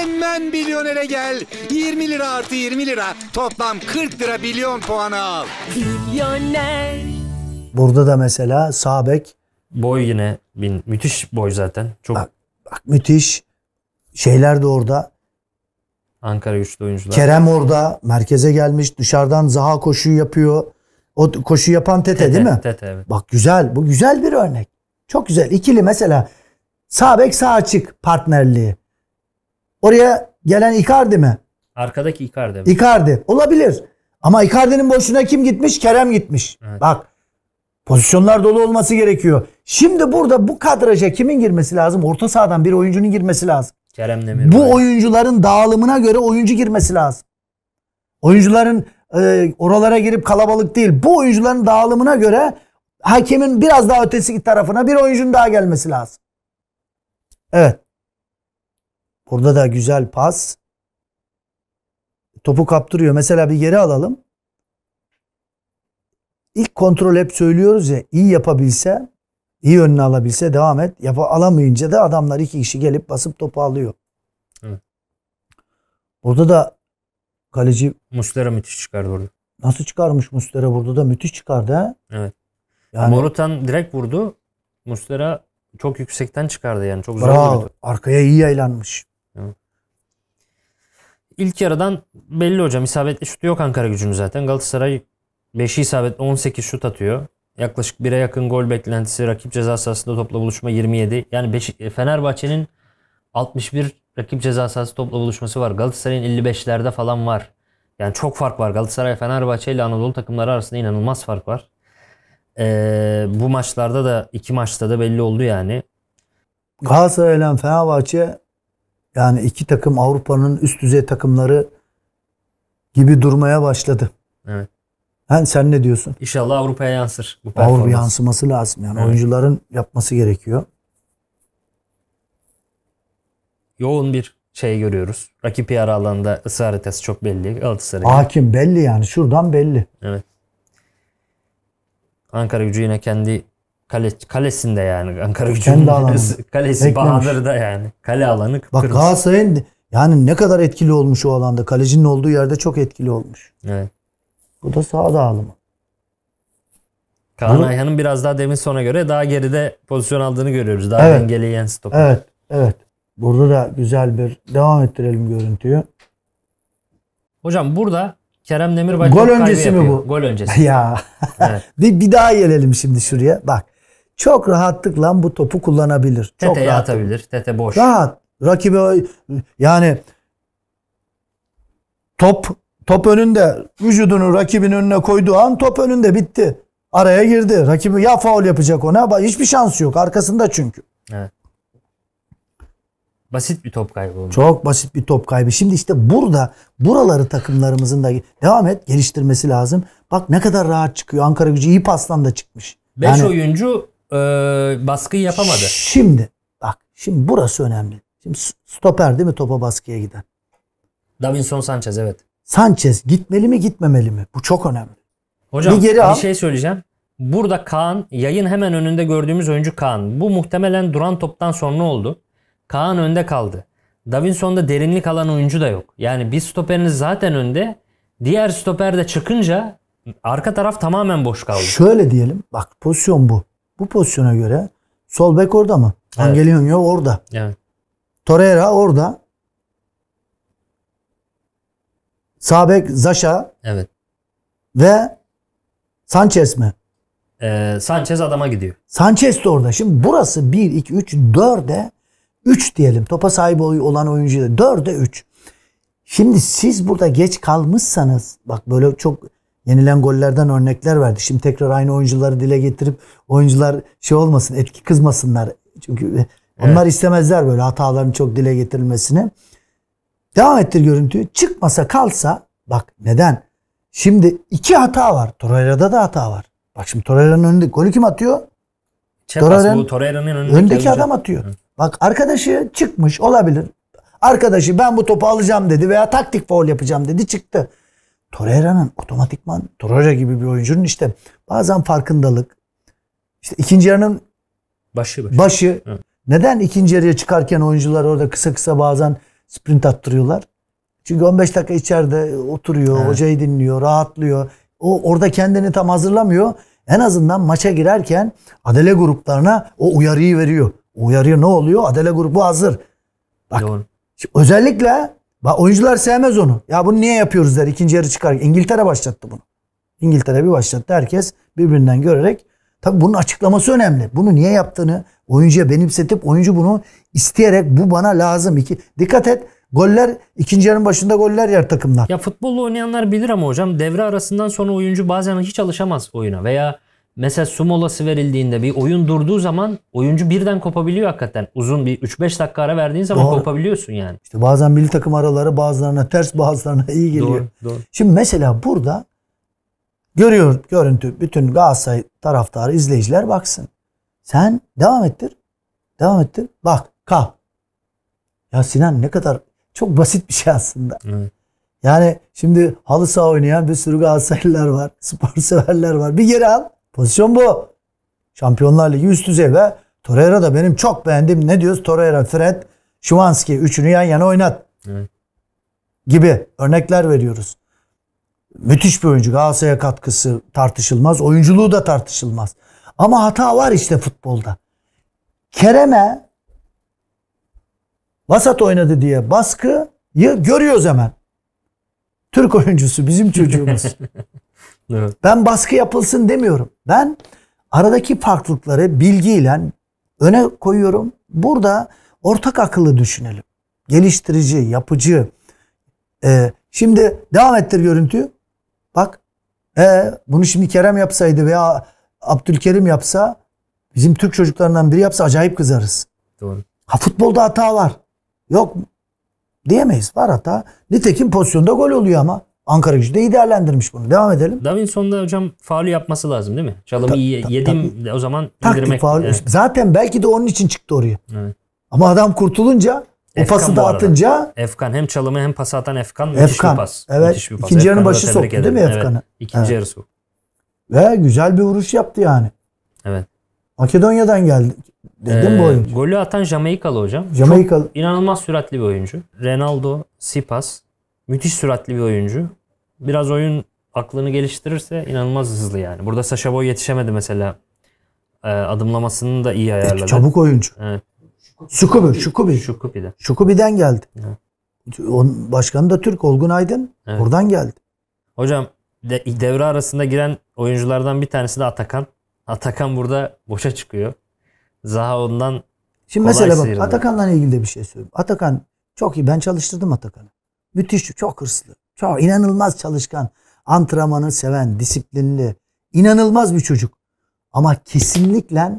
Hemen milyonere gel. 20 lira artı 20 lira. Toplam 40 lira milyon puanı al. Milyoner. Burada da mesela Sabek. Boy yine bin, müthiş boy zaten. Çok bak, bak müthiş. Şeyler de orada. Ankara güçlü oyuncular. Kerem orada merkeze gelmiş. Dışarıdan Zaha koşuyu yapıyor. O koşu yapan Tete, tete değil mi? Tete evet. Bak güzel. Bu güzel bir örnek. Çok güzel. İkili mesela sağ bek sağ açık partnerliği. Oraya gelen Icardi mi? Arkadaki Icardi mi? Icardi. Olabilir. Ama Icardi'nin boşuna kim gitmiş? Kerem gitmiş. Evet. Bak pozisyonlar dolu olması gerekiyor. Şimdi burada bu kadraja kimin girmesi lazım? Orta sahadan bir oyuncunun girmesi lazım. Kerem Demir. Bu oyuncuların dağılımına göre oyuncu girmesi lazım. Oyuncuların e, oralara girip kalabalık değil. Bu oyuncuların dağılımına göre hakemin biraz daha ötesi tarafına bir oyuncunun daha gelmesi lazım. Evet. Orada da güzel pas. Topu kaptırıyor. Mesela bir geri alalım. İlk kontrol hep söylüyoruz ya iyi yapabilse, iyi önüne alabilse devam et. Yap alamayınca da adamlar iki kişi gelip basıp topu alıyor. Hı. Orada da kaleci Muslera müthiş çıkardı orada. Nasıl çıkarmış Muslera burada da müthiş çıkardı ha? Evet. Yani, Morutan direkt vurdu. Muslera çok yüksekten çıkardı yani. Çok zor Bravo. Arkaya iyi yaylanmış. İlk yarıdan belli hocam isabetli şutu yok Ankara gücünün zaten. Galatasaray 5'i isabetli 18 şut atıyor. Yaklaşık 1'e yakın gol beklentisi. Rakip ceza sahasında topla buluşma 27. Yani beş, e, Fenerbahçe'nin 61 rakip ceza sahası topla buluşması var. Galatasaray'ın 55'lerde falan var. Yani çok fark var. Galatasaray, Fenerbahçe ile Anadolu takımları arasında inanılmaz fark var. Ee, bu maçlarda da iki maçta da belli oldu yani. Galatasaray ile Fenerbahçe yani iki takım Avrupa'nın üst düzey takımları gibi durmaya başladı. Evet. Yani sen ne diyorsun? İnşallah Avrupa'ya yansır bu performans. Avrupa yansıması lazım yani evet. oyuncuların yapması gerekiyor. Yoğun bir şey görüyoruz. Rakip yer alanında ısrar etesi çok belli. Galatasaray. Hakim belli yani şuradan belli. Evet. Ankara gücü yine kendi Kale, kalesinde yani Ankara gücünün kalesi Beklemiş. Bahadır'da yani. Kale alanı kıpkırmızı. Bak Galatasaray'ın yani ne kadar etkili olmuş o alanda. Kalecinin olduğu yerde çok etkili olmuş. Evet. Bu da sağ dağılımı. Kaan Ayhan'ın biraz daha demin sona göre daha geride pozisyon aldığını görüyoruz. Daha evet. dengeleyen stoper. Evet. Evet. Burada da güzel bir devam ettirelim görüntüyü. Hocam burada Kerem Demirbaş gol öncesi mi yapıyor. bu? Gol öncesi. ya. Evet. bir, bir daha gelelim şimdi şuraya. Bak çok rahatlıkla bu topu kullanabilir. Çok Tete rahat. atabilir. Tete boş. Rahat. Rakibi yani top top önünde vücudunu rakibin önüne koyduğu an top önünde bitti. Araya girdi. Rakibi ya faul yapacak ona hiçbir şans yok. Arkasında çünkü. Evet. Basit bir top kaybı. Oldu. Çok basit bir top kaybı. Şimdi işte burada buraları takımlarımızın da devam et geliştirmesi lazım. Bak ne kadar rahat çıkıyor. Ankara gücü iyi pastan da çıkmış. 5 yani, oyuncu e, baskıyı yapamadı. Şimdi bak şimdi burası önemli. Şimdi stoper değil mi topa baskıya giden? Davinson Sanchez evet. Sanchez gitmeli mi gitmemeli mi? Bu çok önemli. Hocam bir, geri bir al. şey söyleyeceğim. Burada Kaan yayın hemen önünde gördüğümüz oyuncu Kaan. Bu muhtemelen duran toptan sonra oldu. Kaan önde kaldı. Davinson'da derinlik alan oyuncu da yok. Yani bir stoperiniz zaten önde. Diğer stoper de çıkınca arka taraf tamamen boş kaldı. Şöyle diyelim. Bak pozisyon bu bu pozisyona göre sol bek orada mı? Evet. Angelinho orada. Evet. Torreira orada. Sağ bek Zaşa. Evet. Ve Sanchez mi? Ee, Sanchez adama gidiyor. Sanchez de orada. Şimdi burası 1, 2, 3, 4'e 3 diyelim. Topa sahibi olan oyuncu 4'e 3. Şimdi siz burada geç kalmışsanız bak böyle çok Yenilen gollerden örnekler verdi. Şimdi tekrar aynı oyuncuları dile getirip oyuncular şey olmasın, etki kızmasınlar. Çünkü onlar evet. istemezler böyle hataların çok dile getirilmesini. Devam ettir görüntüyü. Çıkmasa kalsa bak neden? Şimdi iki hata var. Torreira'da da hata var. Bak şimdi Torreira'nın önünde golü kim atıyor? Torreira'nın Torreira önündeki, önündeki adam atıyor. Hı. Bak arkadaşı çıkmış olabilir. Arkadaşı ben bu topu alacağım dedi veya taktik foul yapacağım dedi çıktı. Torreira'nın otomatikman Torreira gibi bir oyuncunun işte bazen farkındalık işte ikinci yarının başı başı. başı. Neden ikinci yarıya çıkarken oyuncular orada kısa kısa bazen sprint attırıyorlar? Çünkü 15 dakika içeride oturuyor, evet. hocayı dinliyor, rahatlıyor. O orada kendini tam hazırlamıyor. En azından maça girerken adele gruplarına o uyarıyı veriyor. O uyarı ne oluyor? Adele grubu hazır. Bak. Doğru. Özellikle Ba oyuncular sevmez onu. Ya bunu niye yapıyoruz der ikinci yarı çıkar. İngiltere başlattı bunu. İngiltere bir başlattı. Herkes birbirinden görerek. Tabi bunun açıklaması önemli. Bunu niye yaptığını oyuncuya benimsetip oyuncu bunu isteyerek bu bana lazım. İki, dikkat et Goller ikinci yarının başında goller yer takımlar. Ya futbolla oynayanlar bilir ama hocam devre arasından sonra oyuncu bazen hiç alışamaz oyuna veya mesela su molası verildiğinde bir oyun durduğu zaman oyuncu birden kopabiliyor hakikaten. Uzun bir 3-5 dakika ara verdiğin zaman doğru. kopabiliyorsun yani. İşte bazen milli takım araları bazılarına ters bazılarına iyi geliyor. Doğru, doğru. Şimdi mesela burada görüyor görüntü bütün Galatasaray taraftarı izleyiciler baksın. Sen devam ettir. Devam ettir. Bak kal. Ya Sinan ne kadar çok basit bir şey aslında. Evet. Yani şimdi halı saha oynayan bir sürü Galatasaraylılar var. Spor severler var. Bir geri al. Pozisyon bu. Şampiyonlar Ligi üst düzey ve Torreira da benim çok beğendim. ne diyoruz? Torreira, Fred, Şumanski üçünü yan yana oynat. Gibi örnekler veriyoruz. Müthiş bir oyuncu. Galatasaray'a katkısı tartışılmaz. Oyunculuğu da tartışılmaz. Ama hata var işte futbolda. Kerem'e vasat oynadı diye baskıyı görüyoruz hemen. Türk oyuncusu bizim çocuğumuz. Evet. Ben baskı yapılsın demiyorum. Ben aradaki farklılıkları bilgiyle öne koyuyorum. Burada ortak akıllı düşünelim. Geliştirici, yapıcı. Ee, şimdi devam ettir görüntüyü. Bak ee, bunu şimdi Kerem yapsaydı veya Abdülkerim yapsa bizim Türk çocuklarından biri yapsa acayip kızarız. Doğru. Ha futbolda hata var. Yok diyemeyiz. Var hata. Nitekim pozisyonda gol oluyor ama. Ankara gücü de iyi değerlendirmiş bunu. Devam edelim. Davinson'da hocam faul yapması lazım değil mi? Çalımı ta, ta, yedim ta, ta, o zaman taktik indirmek. Faul, yani. Zaten belki de onun için çıktı oraya. Evet. Ama adam kurtulunca o pası da atınca. Efkan hem çalımı hem pası atan Efkan, Efkan. pas. Evet. Müthiş bir pas. İkinci yarının başı soktu ederim. değil mi Efkan'ı? Evet. İkinci evet. yarı soktu. Ve güzel bir vuruş yaptı yani. Evet. Makedonya'dan geldi. Dedim ee, bu oyuncu. Golü atan Jamaikalı hocam. Jamaikalı. Çok inanılmaz süratli bir oyuncu. Ronaldo, Sipas. Müthiş süratli bir oyuncu biraz oyun aklını geliştirirse inanılmaz hızlı yani. Burada Sasha Boy yetişemedi mesela. E, adımlamasını da iyi ayarladı. Evet, çabuk oyuncu. Evet. Şukubi. Şukubi. Şukubi'den. Şukubi'den geldi. Evet. Onun başkanı da Türk Olgun Aydın. Evet. Buradan geldi. Hocam de, devre arasında giren oyunculardan bir tanesi de Atakan. Atakan burada boşa çıkıyor. Zaha ondan Şimdi mesela bak sıyrıldı. Atakan'la ilgili de bir şey söyleyeyim. Atakan çok iyi. Ben çalıştırdım Atakan'ı. Müthiş, çok hırslı. Çok inanılmaz çalışkan, antrenmanı seven, disiplinli, inanılmaz bir çocuk. Ama kesinlikle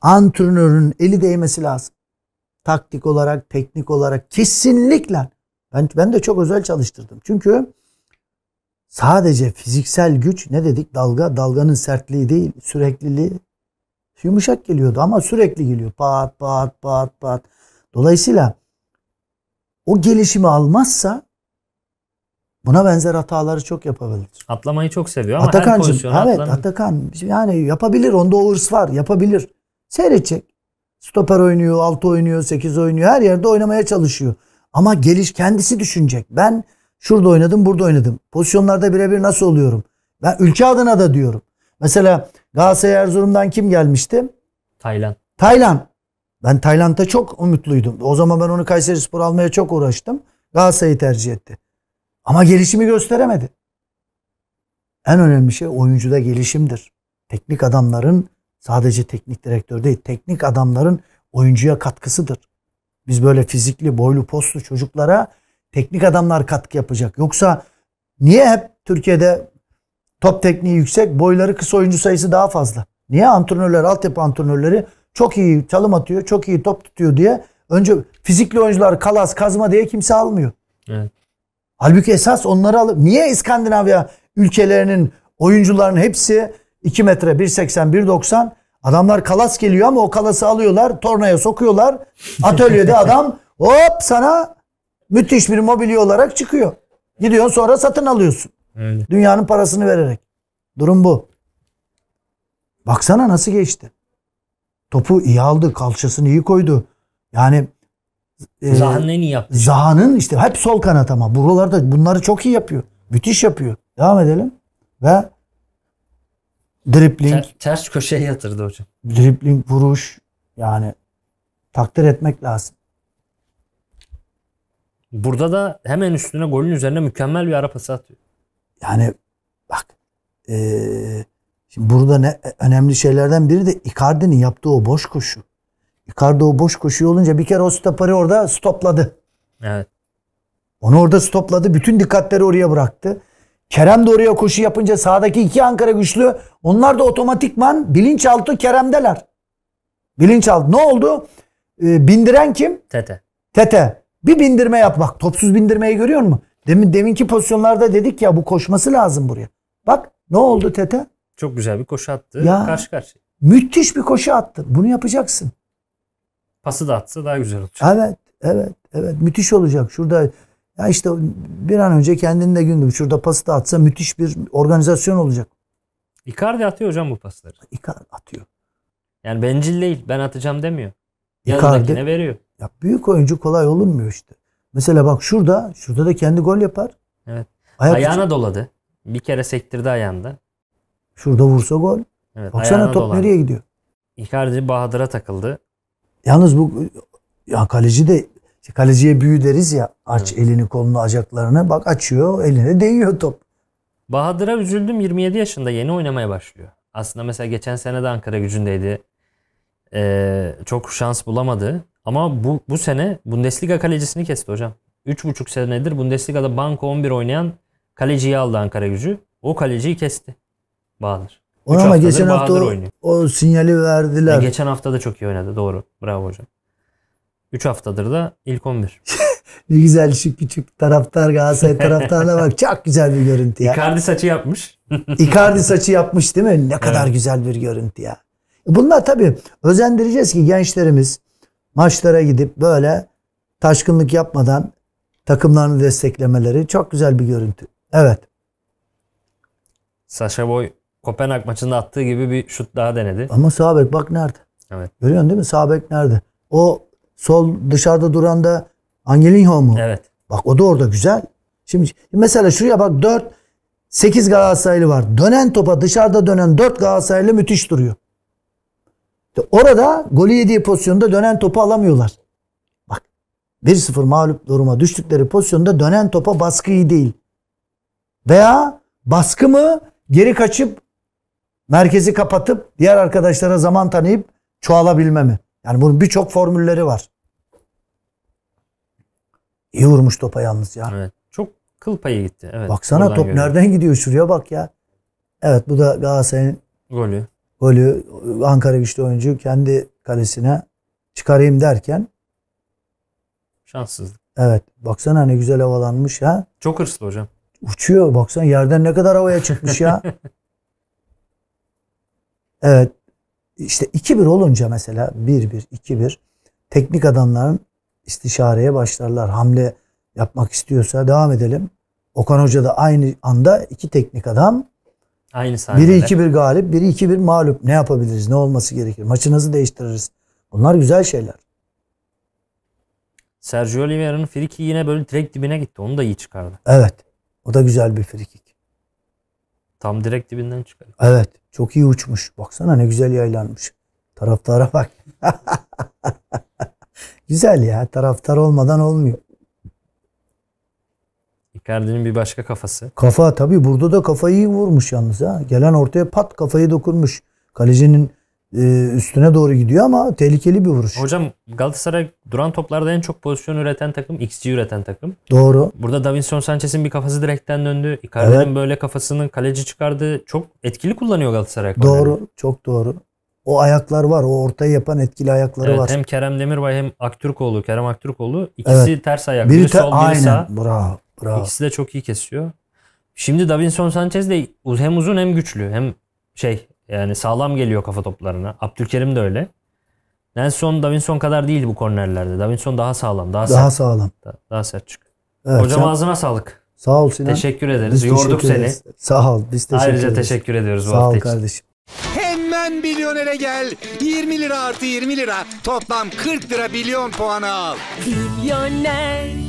antrenörün eli değmesi lazım. Taktik olarak, teknik olarak kesinlikle. Ben, ben de çok özel çalıştırdım. Çünkü sadece fiziksel güç ne dedik dalga dalganın sertliği değil sürekliliği yumuşak geliyordu ama sürekli geliyor pat pat pat pat dolayısıyla o gelişimi almazsa Buna benzer hataları çok yapabilir. Atlamayı çok seviyor ama Atakan'cım, her pozisyona Evet atlanır. Atakan yani yapabilir. Onda o hırs var. Yapabilir. Seyredecek. Stoper oynuyor, altı oynuyor, sekiz oynuyor. Her yerde oynamaya çalışıyor. Ama geliş kendisi düşünecek. Ben şurada oynadım, burada oynadım. Pozisyonlarda birebir nasıl oluyorum? Ben ülke adına da diyorum. Mesela Galatasaray Erzurum'dan kim gelmişti? Taylan. Taylan. Ben Tayland'a çok umutluydum. O zaman ben onu Kayseri Spor almaya çok uğraştım. Galatasaray'ı tercih etti. Ama gelişimi gösteremedi. En önemli şey oyuncuda gelişimdir. Teknik adamların sadece teknik direktör değil, teknik adamların oyuncuya katkısıdır. Biz böyle fizikli, boylu, postlu çocuklara teknik adamlar katkı yapacak. Yoksa niye hep Türkiye'de top tekniği yüksek, boyları kısa oyuncu sayısı daha fazla? Niye antrenörler, altyapı antrenörleri çok iyi çalım atıyor, çok iyi top tutuyor diye önce fizikli oyuncular kalas, kazma diye kimse almıyor. Evet. Halbuki esas onları alıp niye İskandinavya ülkelerinin oyuncularının hepsi 2 metre 1.80 1.90 adamlar kalas geliyor ama o kalası alıyorlar tornaya sokuyorlar atölyede adam hop sana müthiş bir mobilya olarak çıkıyor. Gidiyorsun sonra satın alıyorsun. Öyle. Dünyanın parasını vererek. Durum bu. Baksana nasıl geçti. Topu iyi aldı, kalçasını iyi koydu. Yani e, Zaha'nın en iyi yaptığı. Şey. Zaha'nın işte hep sol kanat ama buralarda bunları çok iyi yapıyor. Müthiş yapıyor. Devam edelim. Ve dripling. Ter, ters köşeye yatırdı hocam. Dripling, vuruş yani takdir etmek lazım. Burada da hemen üstüne golün üzerine mükemmel bir ara pası atıyor. Yani bak ee, şimdi burada ne e, önemli şeylerden biri de Icardi'nin yaptığı o boş koşu. Ricardo boş koşuyor olunca bir kere o stoparı orada stopladı. Evet. Onu orada stopladı. Bütün dikkatleri oraya bıraktı. Kerem de oraya koşu yapınca sağdaki iki Ankara güçlü. Onlar da otomatikman bilinçaltı Kerem'deler. Bilinçaltı. Ne oldu? Ee, bindiren kim? Tete. Tete. Bir bindirme yap bak. Topsuz bindirmeyi görüyor musun? Demin, deminki pozisyonlarda dedik ya bu koşması lazım buraya. Bak ne oldu Tete? Çok güzel bir koşu attı. Ya, karşı karşıya. Müthiş bir koşu attı. Bunu yapacaksın. Pası da atsa daha güzel olacak. Evet, evet, evet. Müthiş olacak. Şurada ya işte bir an önce kendini de gündüm. Şurada pası da atsa müthiş bir organizasyon olacak. Icardi atıyor hocam bu pasları. Icardi atıyor. Yani bencil değil. Ben atacağım demiyor. Yanındakine Icardi, veriyor. Ya büyük oyuncu kolay olunmuyor işte. Mesela bak şurada, şurada da kendi gol yapar. Evet. Ayak ayağına için. doladı. Bir kere sektirdi ayağında. Şurada vursa gol. Evet, Baksana top dolandı. nereye gidiyor? Icardi Bahadır'a takıldı. Yalnız bu ya kaleci de kaleciye büyü deriz ya aç evet. elini kolunu acaklarını bak açıyor eline değiyor top. Bahadır'a üzüldüm 27 yaşında yeni oynamaya başlıyor. Aslında mesela geçen sene de Ankara gücündeydi. Ee, çok şans bulamadı. Ama bu, bu sene Bundesliga kalecisini kesti hocam. 3,5 senedir Bundesliga'da banko 11 oynayan kaleciyi aldı Ankara gücü. O kaleciyi kesti Bahadır. Ona ama geçen hafta o, o sinyali verdiler. Ya e, geçen hafta da çok iyi oynadı. Doğru. Bravo hocam. 3 haftadır da ilk 11. ne güzel şu küçük taraftar Galatasaray taraftarına bak. Çok güzel bir görüntü ya. Icardi saçı yapmış. Icardi saçı yapmış değil mi? Ne kadar evet. güzel bir görüntü ya. Bunlar tabii özendireceğiz ki gençlerimiz maçlara gidip böyle taşkınlık yapmadan takımlarını desteklemeleri çok güzel bir görüntü. Evet. Sasha Boy Kopenhag maçında attığı gibi bir şut daha denedi. Ama sağ bek bak nerede? Evet. Görüyorsun değil mi? Sağ bek nerede? O sol dışarıda duran da Angelinho mu? Evet. Bak o da orada güzel. Şimdi mesela şuraya bak 4 8 Galatasaraylı var. Dönen topa dışarıda dönen 4 Galatasaraylı müthiş duruyor. Orada golü yediği pozisyonda dönen topu alamıyorlar. Bak 1-0 mağlup duruma düştükleri pozisyonda dönen topa baskı iyi değil. Veya baskı mı geri kaçıp merkezi kapatıp diğer arkadaşlara zaman tanıyıp çoğalabilmemi. Yani bunun birçok formülleri var. İyi vurmuş topa yalnız ya. Evet. Çok kıl payı gitti. Evet. Baksana top görüyorum. nereden gidiyor şuraya bak ya. Evet bu da Galatasaray'ın golü. Golü Ankara güçlü oyuncu kendi kalesine çıkarayım derken şanssızlık. Evet. Baksana ne güzel havalanmış ya. Çok hırslı hocam. Uçuyor baksana yerden ne kadar havaya çıkmış ya. Evet. İşte 2-1 olunca mesela 1-1, 2-1 teknik adamların istişareye başlarlar. Hamle yapmak istiyorsa devam edelim. Okan Hoca da aynı anda iki teknik adam Aynı sahnede. Biri 2-1 galip, biri 2-1 mağlup. Ne yapabiliriz? Ne olması gerekir? Maçınızı değiştiririz. Bunlar güzel şeyler. Sergio Oliveira'nın friki yine böyle direkt dibine gitti. Onu da iyi çıkardı. Evet. O da güzel bir frikik. Tam direkt dibinden çıkar. Evet. Çok iyi uçmuş. Baksana ne güzel yaylanmış. Taraftara bak. güzel ya. Taraftar olmadan olmuyor. Icardi'nin bir başka kafası. Kafa tabii burada da kafayı vurmuş yalnız ha. Gelen ortaya pat kafayı dokunmuş. Kalecinin e, üstüne doğru gidiyor ama tehlikeli bir vuruş. Hocam Galatasaray duran toplarda en çok pozisyon üreten takım, XG üreten takım. Doğru. Burada Davinson Sanchez'in bir kafası direkten döndü. Icardi'nin evet. böyle kafasının kaleci çıkardı. çok etkili kullanıyor Galatasaray. Doğru, yani. çok doğru. O ayaklar var. O ortayı yapan etkili ayakları evet, var. Hem Kerem Demirbay hem Aktürkoğlu. Kerem Aktürkoğlu ikisi evet. ters ayak. Biri, biri sol, biri aynen. sağ. Bravo, bravo. İkisi de çok iyi kesiyor. Şimdi Davinson Sanchez de hem uzun hem güçlü. Hem şey yani sağlam geliyor kafa toplarına. Abdülkerim de öyle. Nelson Davinson kadar değil bu kornerlerde. Davinson daha sağlam. Daha, daha sert. sağlam. Daha, daha sert çık. Evet, Hocam sen... ağzına sağlık. Sağ ol Sinan. Teşekkür ederiz. Biz Yorduk teşekkür ederiz. seni. Sağ ol. Biz teşekkür Ayrıca ederiz. teşekkür ediyoruz Sağ bu hafta ol için. kardeşim. Hemen Bilyoner'e gel. 20 lira artı 20 lira. Toplam 40 lira milyon puanı al. Bilyoner.